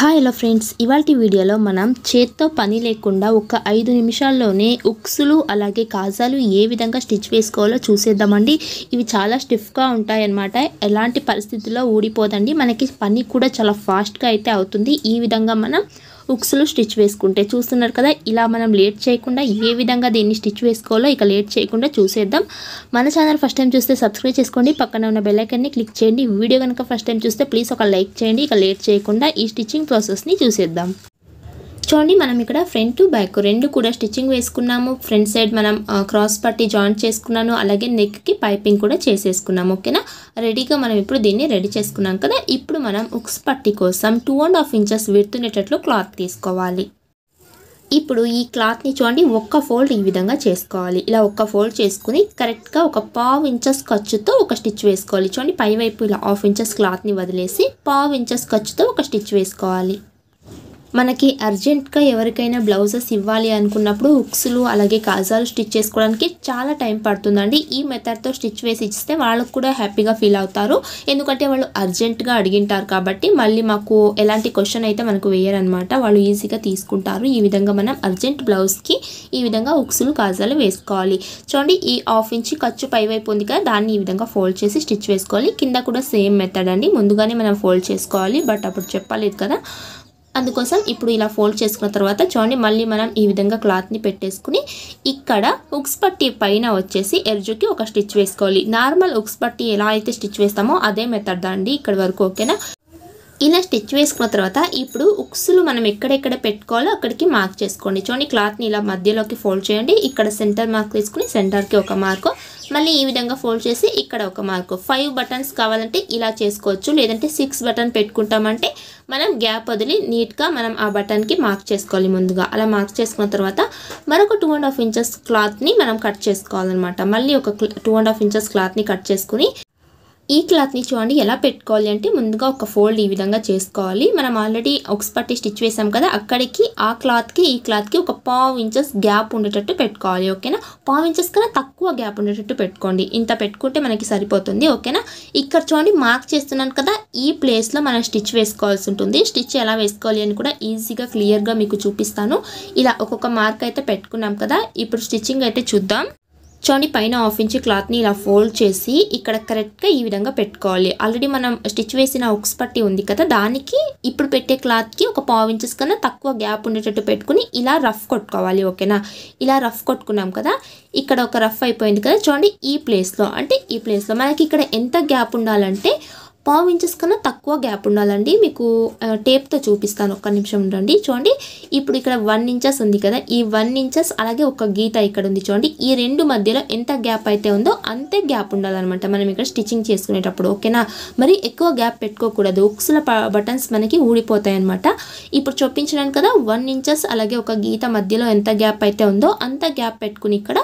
hi hello friends ఇవాటి వీడియోలో మనం చేత్తో పని లేకుండా ఒక ఐదు నిమిషాల్లోనే ఉక్సులు అలాగే కాజాలు ఏ విధంగా స్టిచ్ వేసుకోవాలో చూసేద్దామండి ఇవి చాలా స్టిఫ్గా ఉంటాయన్నమాట ఎలాంటి పరిస్థితుల్లో ఊడిపోదండి మనకి పని కూడా చాలా ఫాస్ట్గా అయితే అవుతుంది ఈ విధంగా మనం హుక్స్లో స్టిచ్ వేసుకుంటే చూస్తున్నారు కదా ఇలా మనం లేట్ చేయకుండా ఏ విధంగా దీన్ని స్టిచ్ వేసుకోవాలో ఇక లేట్ చేయకుండా చూసేద్దాం మన ఛానల్ ఫస్ట్ టైం చూస్తే సబ్స్క్రైబ్ చేసుకోండి పక్కన ఉన్న బెల్లైకన్ని క్లిక్ చేయండి వీడియో కనుక ఫస్ట్ టైం చూస్తే ప్లీజ్ ఒక లైక్ చేయండి ఇక లేట్ చేయకుండా ఈ స్టిచ్చింగ్ ప్రాసెస్ని చూసేద్దాం చూడండి మనం ఇక్కడ ఫ్రంట్ బ్యాక్ రెండు కూడా స్టిచ్చింగ్ వేసుకున్నాము ఫ్రంట్ సైడ్ మనం క్రాస్ పట్టి జాయింట్ చేసుకున్నాను అలాగే నెక్కి పైపింగ్ కూడా చేసేసుకున్నాము ఓకేనా రెడీగా మనం ఇప్పుడు దీన్ని రెడీ చేసుకున్నాం కదా ఇప్పుడు మనం ఉక్స్ పట్టి కోసం టూ అండ్ హాఫ్ ఇంచెస్ విడుతునేటట్లు క్లాత్ తీసుకోవాలి ఇప్పుడు ఈ క్లాత్ని చూడండి ఒక్క ఫోల్డ్ ఈ విధంగా చేసుకోవాలి ఇలా ఒక్క ఫోల్డ్ చేసుకుని కరెక్ట్గా ఒక పావు ఇంచెస్ ఖర్చుతో ఒక స్టిచ్ వేసుకోవాలి చూడండి పైవైపు ఇలా హాఫ్ ఇంచెస్ క్లాత్ని వదిలేసి పావు ఇంచెస్ ఖర్చుతో ఒక స్టిచ్ వేసుకోవాలి మనకి అర్జెంట్గా ఎవరికైనా బ్లౌజెస్ ఇవ్వాలి అనుకున్నప్పుడు హుక్స్లు అలాగే కాజాలు స్టిచ్ చేసుకోవడానికి చాలా టైం పడుతుందండి ఈ మెథడ్తో స్టిచ్ వేసి ఇస్తే వాళ్ళకు కూడా హ్యాపీగా ఫీల్ అవుతారు ఎందుకంటే వాళ్ళు అర్జెంట్గా అడిగింటారు కాబట్టి మళ్ళీ మాకు ఎలాంటి క్వశ్చన్ అయితే మనకు వేయరనమాట వాళ్ళు ఈజీగా తీసుకుంటారు ఈ విధంగా మనం అర్జెంట్ బ్లౌజ్కి ఈ విధంగా హుక్స్లు కాజాలు వేసుకోవాలి చూడండి ఈ హాఫ్ ఇంచ్ ఖర్చు పైవైపు ఉంది కదా దాన్ని ఈ విధంగా ఫోల్డ్ చేసి స్టిచ్ వేసుకోవాలి కింద కూడా సేమ్ మెథడ్ అండి ముందుగానే మనం ఫోల్డ్ చేసుకోవాలి బట్ అప్పుడు చెప్పలేదు కదా అందుకోసం ఇప్పుడు ఇలా ఫోల్డ్ చేసుకున్న తర్వాత చూడండి మళ్ళీ మనం ఈ విధంగా క్లాత్ని పెట్టేసుకుని ఇక్కడ ఉక్స్ పట్టి పైన వచ్చేసి ఎర్జుకి ఒక స్టిచ్ వేసుకోవాలి నార్మల్ ఉక్స్ పట్టి ఎలా అయితే స్టిచ్ వేస్తామో అదే మెథడ్ అండి ఇక్కడ వరకు ఓకేనా ఇలా స్టిచ్ వేసుకున్న తర్వాత ఇప్పుడు ఉక్సులు మనం ఎక్కడెక్కడ పెట్టుకోవాలో అక్కడికి మార్క్ చేసుకోండి చూడండి క్లాత్ని ఇలా మధ్యలోకి ఫోల్డ్ చేయండి ఇక్కడ సెంటర్ మార్క్ తీసుకుని సెంటర్కి ఒక మార్కు మళ్ళీ ఈ విధంగా ఫోల్డ్ చేసి ఇక్కడ ఒక మార్కు ఫైవ్ బటన్స్ కావాలంటే ఇలా చేసుకోవచ్చు లేదంటే సిక్స్ బటన్ పెట్టుకుంటామంటే మనం గ్యాప్ వదిలి నీట్గా మనం ఆ బటన్కి మార్క్ చేసుకోవాలి ముందుగా అలా మార్క్ చేసుకున్న తర్వాత మరొక టూ అండ్ హాఫ్ ఇంచెస్ క్లాత్ని మనం కట్ చేసుకోవాలన్నమాట మళ్ళీ ఒక టూ అండ్ హాఫ్ ఇంచెస్ క్లాత్ని కట్ చేసుకుని ఈ క్లాత్ని చూడండి ఎలా పెట్టుకోవాలి అంటే ముందుగా ఒక ఫోల్డ్ ఈ విధంగా చేసుకోవాలి మనం ఆల్రెడీ ఒక్స్ పట్టి స్టిచ్ వేసాం కదా అక్కడికి ఆ క్లాత్కి ఈ క్లాత్కి ఒక పావు ఇంచెస్ గ్యాప్ ఉండేటట్టు పెట్టుకోవాలి ఓకేనా పావు ఇంచెస్ కన్నా తక్కువ గ్యాప్ ఉండేటట్టు పెట్టుకోండి ఇంత పెట్టుకుంటే మనకి సరిపోతుంది ఓకేనా ఇక్కడ చూడండి మార్క్ చేస్తున్నాను కదా ఈ ప్లేస్లో మనం స్టిచ్ వేసుకోవాల్సి ఉంటుంది స్టిచ్ ఎలా వేసుకోవాలి అని కూడా ఈజీగా క్లియర్గా మీకు చూపిస్తాను ఇలా ఒక్కొక్క మార్క్ అయితే పెట్టుకున్నాం కదా ఇప్పుడు స్టిచ్చింగ్ అయితే చూద్దాం చూడండి పైన హాఫ్ ఇంచ్ క్లాత్ని ఇలా ఫోల్డ్ చేసి ఇక్కడ కరెక్ట్గా ఈ విధంగా పెట్టుకోవాలి ఆల్రెడీ మనం స్టిచ్ వేసిన ఉక్స్ పట్టి ఉంది కదా దానికి ఇప్పుడు పెట్టే క్లాత్కి ఒక పావు ఇంచెస్ కన్నా తక్కువ గ్యాప్ ఉండేటట్టు పెట్టుకుని ఇలా రఫ్ కొట్టుకోవాలి ఓకేనా ఇలా రఫ్ కొట్టుకున్నాం కదా ఇక్కడ ఒక రఫ్ అయిపోయింది కదా చూడండి ఈ ప్లేస్లో అంటే ఈ ప్లేస్లో మనకి ఇక్కడ ఎంత గ్యాప్ ఉండాలంటే పావు ఇంచెస్ కన్నా తక్కువ గ్యాప్ ఉండాలండి మీకు టేప్తో చూపిస్తాను ఒక్క నిమిషం ఉండండి చూడండి ఇప్పుడు ఇక్కడ వన్ ఇంచెస్ ఉంది కదా ఈ వన్ ఇంచెస్ అలాగే ఒక గీత ఇక్కడ ఉంది చూడండి ఈ రెండు మధ్యలో ఎంత గ్యాప్ అయితే ఉందో అంతే గ్యాప్ ఉండాలన్నమాట మనం ఇక్కడ స్టిచ్చింగ్ చేసుకునేటప్పుడు ఓకేనా మరి ఎక్కువ గ్యాప్ పెట్టుకోకూడదు ఉక్స్ల బటన్స్ మనకి ఊడిపోతాయి అనమాట ఇప్పుడు చూపించినాను కదా వన్ ఇంచెస్ అలాగే ఒక గీత మధ్యలో ఎంత గ్యాప్ అయితే ఉందో అంత గ్యాప్ పెట్టుకుని ఇక్కడ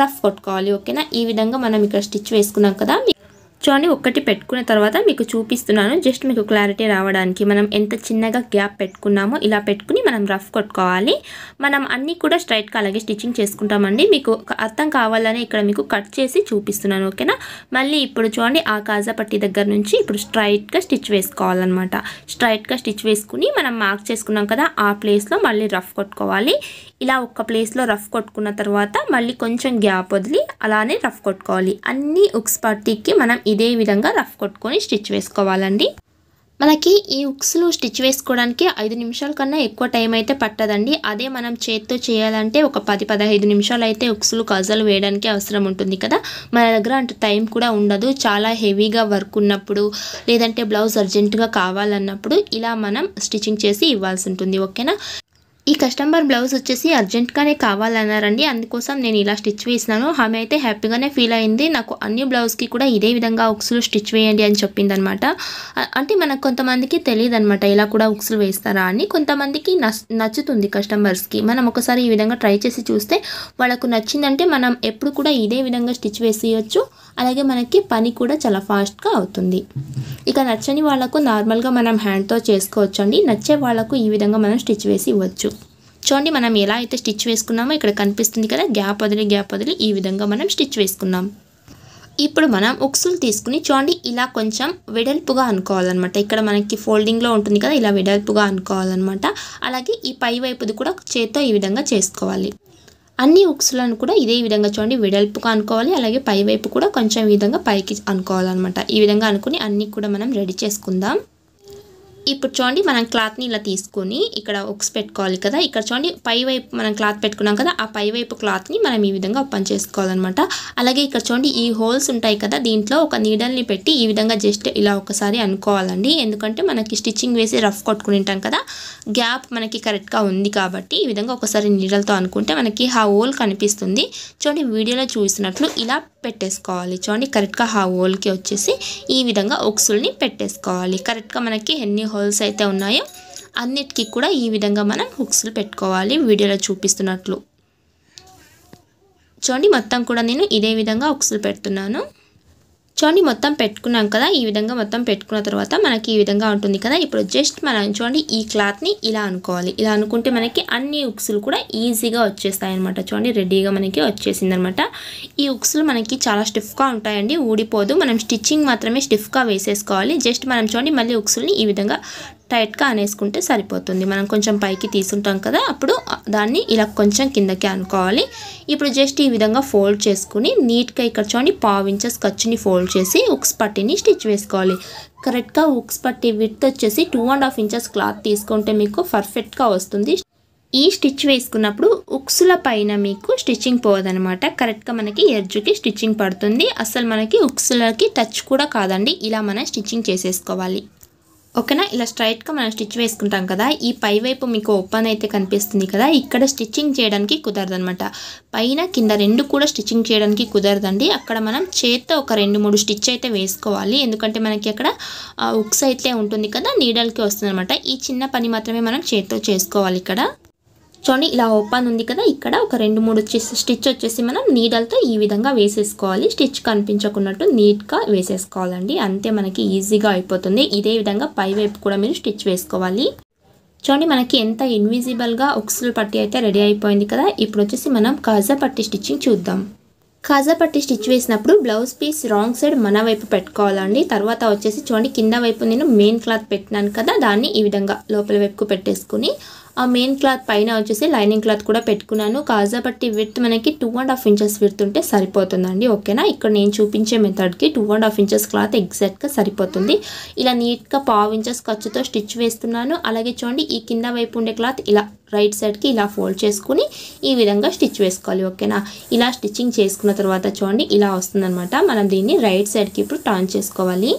రఫ్ కొట్టుకోవాలి ఓకేనా ఈ విధంగా మనం ఇక్కడ స్టిచ్ వేసుకున్నాం కదా చూడండి ఒక్కటి పెట్టుకున్న తర్వాత మీకు చూపిస్తున్నాను జస్ట్ మీకు క్లారిటీ రావడానికి మనం ఎంత చిన్నగా గ్యాప్ పెట్టుకున్నామో ఇలా పెట్టుకుని మనం రఫ్ కొట్టుకోవాలి మనం అన్నీ కూడా స్ట్రైట్గా అలాగే స్టిచ్చింగ్ చేసుకుంటామండి మీకు అర్థం కావాలని ఇక్కడ మీకు కట్ చేసి చూపిస్తున్నాను ఓకేనా మళ్ళీ ఇప్పుడు చూడండి ఆ కాజా పట్టి దగ్గర నుంచి ఇప్పుడు స్ట్రైట్గా స్టిచ్ వేసుకోవాలన్నమాట స్ట్రైట్గా స్టిచ్ వేసుకుని మనం మార్క్ చేసుకున్నాం కదా ఆ ప్లేస్లో మళ్ళీ రఫ్ కొట్టుకోవాలి ఇలా ఒక్క ప్లేస్లో రఫ్ కొట్టుకున్న తర్వాత మళ్ళీ కొంచెం గ్యాప్ వదిలి అలానే రఫ్ కొట్టుకోవాలి అన్ని ఉక్స్ పార్టీకి మనం ఇదే విధంగా రఫ్ కొట్టుకొని స్టిచ్ వేసుకోవాలండి మనకి ఈ ఉక్స్లు స్టిచ్ వేసుకోవడానికి ఐదు నిమిషాల కన్నా ఎక్కువ టైం అయితే పట్టదండి అదే మనం చేత్తో చేయాలంటే ఒక పది పదహైదు నిమిషాలు అయితే ఉక్స్లు కజలు వేయడానికి అవసరం ఉంటుంది కదా మన దగ్గర అంత టైం కూడా ఉండదు చాలా హెవీగా వర్క్ ఉన్నప్పుడు లేదంటే బ్లౌజ్ అర్జెంటుగా కావాలన్నప్పుడు ఇలా మనం స్టిచ్చింగ్ చేసి ఇవ్వాల్సి ఉంటుంది ఓకేనా ఈ కస్టమర్ బ్లౌజ్ వచ్చేసి అర్జెంట్గానే కావాలన్నారండి అందుకోసం నేను ఇలా స్టిచ్ వేసినాను ఆమె అయితే హ్యాపీగానే ఫీల్ అయింది నాకు అన్ని బ్లౌజ్కి కూడా ఇదే విధంగా ఉక్సులు స్టిచ్ వేయండి అని చెప్పిందనమాట అంటే మనకు కొంతమందికి తెలియదు అనమాట ఇలా కూడా ఉక్సులు వేస్తారా అని కొంతమందికి నచ్చుతుంది కస్టమర్స్కి మనం ఒకసారి ఈ విధంగా ట్రై చేసి చూస్తే వాళ్ళకు నచ్చిందంటే మనం ఎప్పుడు కూడా ఇదే విధంగా స్టిచ్ వేసేయచ్చు అలాగే మనకి పని కూడా చాలా ఫాస్ట్గా అవుతుంది ఇక నచ్చని వాళ్ళకు నార్మల్గా మనం హ్యాండ్తో చేసుకోవచ్చు అండి నచ్చే వాళ్ళకు ఈ విధంగా మనం స్టిచ్ వేసి ఇవ్వచ్చు చూడండి మనం ఎలా అయితే స్టిచ్ వేసుకున్నామో ఇక్కడ కనిపిస్తుంది కదా గ్యాప్ వదిలి గ్యాప్ వదిలి ఈ విధంగా మనం స్టిచ్ వేసుకున్నాం ఇప్పుడు మనం ఉక్సులు తీసుకుని చూడండి ఇలా కొంచెం వెడల్పుగా అనుకోవాలన్నమాట ఇక్కడ మనకి ఫోల్డింగ్లో ఉంటుంది కదా ఇలా వెడల్పుగా అనుకోవాలన్నమాట అలాగే ఈ పై వైపుది కూడా చేత్తో ఈ విధంగా చేసుకోవాలి అన్ని ఉక్స్లను కూడా ఇదే విధంగా చూడండి విడల్పుగా అనుకోవాలి అలాగే పైవైపు కూడా కొంచెం విధంగా పైకి అనుకోవాలన్నమాట ఈ విధంగా అనుకుని అన్నీ కూడా మనం రెడీ చేసుకుందాం ఇప్పుడు చూడండి మనం క్లాత్ని ఇలా తీసుకొని ఇక్కడ ఒక్స్ పెట్టుకోవాలి కదా ఇక్కడ చూడండి పై వైపు మనం క్లాత్ పెట్టుకున్నాం కదా ఆ పై వైపు క్లాత్ని మనం ఈ విధంగా ఓపెన్ చేసుకోవాలన్నమాట అలాగే ఇక్కడ చూడండి ఈ హోల్స్ ఉంటాయి కదా దీంట్లో ఒక నీడల్ని పెట్టి ఈ విధంగా జస్ట్ ఇలా ఒకసారి అనుకోవాలండి ఎందుకంటే మనకి స్టిచ్చింగ్ వేసి రఫ్ కొట్టుకుని ఉంటాం కదా గ్యాప్ మనకి కరెక్ట్గా ఉంది కాబట్టి ఈ విధంగా ఒకసారి నీడలతో అనుకుంటే మనకి ఆ హోల్ కనిపిస్తుంది చూడండి వీడియోలో చూసినట్లు ఇలా పెట్టేసుకోవాలి చూడండి కరెక్ట్గా ఆ హోల్కి వచ్చేసి ఈ విధంగా ఒక్సుల్ని పెట్టేసుకోవాలి కరెక్ట్గా మనకి ఎన్ని హోల్స్ అయితే ఉన్నాయో అన్నిటికీ కూడా ఈ విధంగా మనం హుక్స్లు పెట్టుకోవాలి వీడియోలో చూపిస్తున్నట్లు చూడండి మొత్తం కూడా నేను ఇదే విధంగా హుక్స్లు పెడుతున్నాను చూడండి మొత్తం పెట్టుకున్నాం కదా ఈ విధంగా మొత్తం పెట్టుకున్న తర్వాత మనకి ఈ విధంగా ఉంటుంది కదా ఇప్పుడు జస్ట్ మనం చూడండి ఈ క్లాత్ని ఇలా అనుకోవాలి ఇలా అనుకుంటే మనకి అన్ని ఉక్సులు కూడా ఈజీగా వచ్చేస్తాయి అనమాట చూడండి రెడీగా మనకి వచ్చేసింది అనమాట ఈ ఉక్సులు మనకి చాలా స్టిఫ్గా ఉంటాయండి ఊడిపోదు మనం స్టిచ్చింగ్ మాత్రమే స్టిఫ్గా వేసేసుకోవాలి జస్ట్ మనం చూడండి మళ్ళీ ఉక్సుల్ని ఈ విధంగా టైట్గా అనేసుకుంటే సరిపోతుంది మనం కొంచెం పైకి తీసుంటాం కదా అప్పుడు దాన్ని ఇలా కొంచెం కిందకి అనుకోవాలి ఇప్పుడు జస్ట్ ఈ విధంగా ఫోల్డ్ చేసుకుని నీట్గా ఇక్కడ చూడండి పావు ఇంచెస్ ఖర్చుని ఫోల్డ్ చేసి ఉక్స్ పట్టిని స్టిచ్ వేసుకోవాలి కరెక్ట్గా ఉక్స్ పట్టి విత్ వచ్చేసి two and half inches cloth తీసుకుంటే మీకు పర్ఫెక్ట్గా వస్తుంది ఈ స్టిచ్ వేసుకున్నప్పుడు ఉక్సుల పైన మీకు స్టిచ్చింగ్ పోదనమాట కరెక్ట్గా మనకి ఎర్జుకి స్టిచ్చింగ్ పడుతుంది అసలు మనకి ఉక్సులకి టచ్ కూడా కాదండి ఇలా మనం స్టిచ్చింగ్ చేసేసుకోవాలి ఓకేనా ఇలా స్ట్రైట్గా మనం స్టిచ్ వేసుకుంటాం కదా ఈ పై వైపు మీకు ఓపెన్ అయితే కనిపిస్తుంది కదా ఇక్కడ స్టిచ్చింగ్ చేయడానికి కుదరదనమాట పైన కింద రెండు కూడా స్టిచ్చింగ్ చేయడానికి కుదరదండి అక్కడ మనం చేత్తో ఒక రెండు మూడు స్టిచ్ అయితే వేసుకోవాలి ఎందుకంటే మనకి అక్కడ ఉక్స్ అయితే ఉంటుంది కదా నీడల్కి వస్తుంది ఈ చిన్న పని మాత్రమే మనం చేత్తో చేసుకోవాలి ఇక్కడ చూడండి ఇలా ఓపెన్ ఉంది కదా ఇక్కడ ఒక రెండు మూడు స్టిచ్ వచ్చేసి మనం నీడలతో ఈ విధంగా వేసేసుకోవాలి స్టిచ్ కనిపించకున్నట్టు నీట్గా వేసేసుకోవాలండి అంతే మనకి ఈజీగా అయిపోతుంది ఇదే విధంగా పై వైపు కూడా మీరు స్టిచ్ వేసుకోవాలి చూడండి మనకి ఎంత ఇన్విజిబుల్గా ఒక్సులు పట్టి అయితే రెడీ అయిపోయింది కదా ఇప్పుడు వచ్చేసి మనం కాజా పట్టి స్టిచ్చింగ్ చూద్దాం కాజా పట్టి స్టిచ్ వేసినప్పుడు బ్లౌజ్ పీస్ రాంగ్ సైడ్ మన వైపు పెట్టుకోవాలండి తర్వాత వచ్చేసి చూడండి కింద వైపు నేను మెయిన్ క్లాత్ పెట్టినాను కదా దాన్ని ఈ విధంగా లోపల వైపుకు పెట్టేసుకుని ఆ మెయిన్ క్లాత్ పైన వచ్చేసి లైనింగ్ క్లాత్ కూడా పెట్టుకున్నాను కాజా బట్టి విత్ మనకి two and half inches width ఉంటే సరిపోతుందండి ఓకేనా ఇక్కడ నేను చూపించే మెథడ్కి two and half inches cloth ఎగ్జాక్ట్గా సరిపోతుంది ఇలా నీట్గా పావు ఇంచెస్ ఖర్చుతో స్టిచ్ వేస్తున్నాను అలాగే చూడండి ఈ కింద వైపు ఉండే క్లాత్ ఇలా రైట్ సైడ్కి ఇలా ఫోల్డ్ చేసుకుని ఈ విధంగా స్టిచ్ వేసుకోవాలి ఓకేనా ఇలా స్టిచ్చింగ్ చేసుకున్న తర్వాత చూడండి ఇలా వస్తుందనమాట మనం దీన్ని రైట్ సైడ్కి ఇప్పుడు టర్న్ చేసుకోవాలి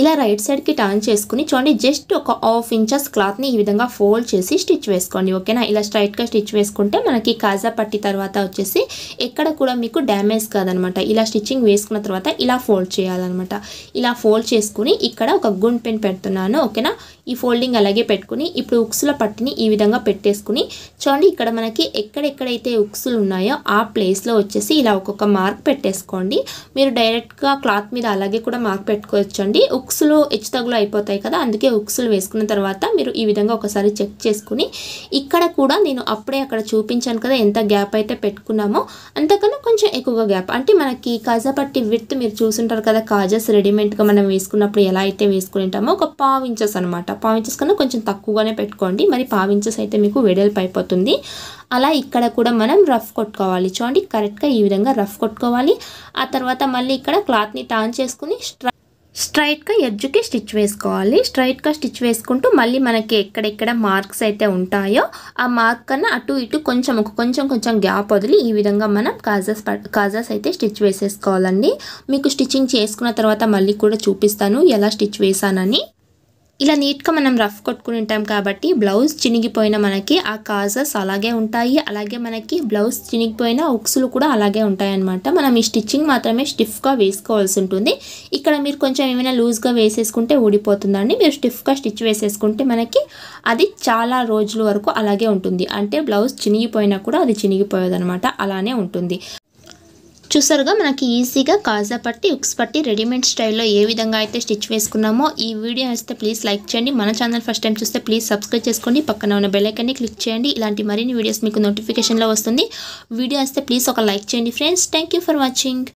ఇలా రైట్ సైడ్కి టర్న్ చేసుకుని చూడండి జస్ట్ ఒక హాఫ్ ఇంచెస్ క్లాత్ని ఈ విధంగా ఫోల్డ్ చేసి స్టిచ్ వేసుకోండి ఓకేనా ఇలా స్ట్రైట్గా స్టిచ్ వేసుకుంటే మనకి కాజా పట్టి తర్వాత వచ్చేసి ఎక్కడ కూడా మీకు డ్యామేజ్ కాదనమాట ఇలా స్టిచ్చింగ్ వేసుకున్న తర్వాత ఇలా ఫోల్డ్ చేయాలన్నమాట ఇలా ఫోల్డ్ చేసుకుని ఇక్కడ ఒక గుండ్ పెన్ పెడుతున్నాను ఓకేనా ఈ ఫోల్డింగ్ అలాగే పెట్టుకుని ఇప్పుడు ఉక్సుల పట్టిని ఈ విధంగా పెట్టేసుకుని చూడండి ఇక్కడ మనకి ఎక్కడెక్కడైతే ఉక్సులు ఉన్నాయో ఆ ప్లేస్లో వచ్చేసి ఇలా ఒక్కొక్క మార్క్ పెట్టేసుకోండి మీరు డైరెక్ట్గా క్లాత్ మీద అలాగే కూడా మార్క్ పెట్టుకోవచ్చండి హుక్స్లు హెచ్చు తగులు అయిపోతాయి కదా అందుకే ఉక్స్లు వేసుకున్న తర్వాత మీరు ఈ విధంగా ఒకసారి చెక్ చేసుకుని ఇక్కడ కూడా నేను అప్పుడే అక్కడ చూపించాను కదా ఎంత గ్యాప్ అయితే పెట్టుకున్నామో అంతకన్నా కొంచెం ఎక్కువగా గ్యాప్ అంటే మనకి కాజా పట్టి విత్ మీరు చూసుంటారు కదా కాజాస్ రెడీమేడ్గా మనం వేసుకున్నప్పుడు ఎలా అయితే వేసుకుని ఉంటామో ఒక పావు ఇంచెస్ అనమాట పావు ఇంచెస్ కన్నా కొంచెం తక్కువగానే పెట్టుకోండి మరి పావు ఇంచెస్ అయితే మీకు వెడల్పు అయిపోతుంది అలా ఇక్కడ కూడా మనం రఫ్ కొట్టుకోవాలి చూడండి కరెక్ట్గా ఈ విధంగా రఫ్ కొట్టుకోవాలి ఆ తర్వాత మళ్ళీ ఇక్కడ క్లాత్ని టాన్ చేసుకుని స్ట్రై స్ట్రైట్గా ఎడ్జ్కి స్టిచ్ వేసుకోవాలి స్ట్రైట్గా స్టిచ్ వేసుకుంటూ మళ్ళీ మనకి ఎక్కడెక్కడ మార్క్స్ అయితే ఉంటాయో ఆ మార్క్ కన్నా అటు ఇటు కొంచెం ఒక కొంచెం కొంచెం గ్యాప్ వదిలి ఈ విధంగా మనం కాజాస్ కాజాస్ అయితే స్టిచ్ వేసేసుకోవాలండి మీకు స్టిచ్చింగ్ చేసుకున్న తర్వాత మళ్ళీ కూడా చూపిస్తాను ఎలా స్టిచ్ వేసానని ఇలా నీట్గా మనం రఫ్ కొట్టుకుని ఉంటాం కాబట్టి బ్లౌజ్ చినిగిపోయిన మనకి ఆ కాజస్ అలాగే ఉంటాయి అలాగే మనకి బ్లౌజ్ చినిగిపోయిన ఉక్సులు కూడా అలాగే ఉంటాయన్నమాట మనం ఈ స్టిచ్చింగ్ మాత్రమే స్టిఫ్గా వేసుకోవాల్సి ఉంటుంది ఇక్కడ మీరు కొంచెం ఏమైనా లూజ్గా వేసేసుకుంటే ఊడిపోతుందండి మీరు స్టిఫ్గా స్టిచ్ వేసేసుకుంటే మనకి అది చాలా రోజుల వరకు అలాగే ఉంటుంది అంటే బ్లౌజ్ చినిగిపోయినా కూడా అది చినిగిపోయేదనమాట అలానే ఉంటుంది చూసారుగా మనకి ఈజీగా కాజా పట్టి ఉక్స్ పట్టి రెడీమేడ్ స్టైల్లో ఏ విధంగా అయితే స్టిచ్ వేసుకున్నామో ఈ వీడియో వస్తే ప్లీజ్ లైక్ చేయండి మన ఛానల్ ఫస్ట్ టైం చూస్తే ప్లీజ్ సబ్స్క్రైబ్ చేసుకోండి పక్కన ఉన్న బెల్లైకాన్ని క్లిక్ చేయండి ఇలాంటి మరిన్ని వీడియోస్ మీకు నోటిఫికేషన్లో వస్తుంది వీడియో వస్తే ప్లీజ్ ఒక లైక్ చేయండి ఫ్రెండ్స్ థ్యాంక్ ఫర్ వాచింగ్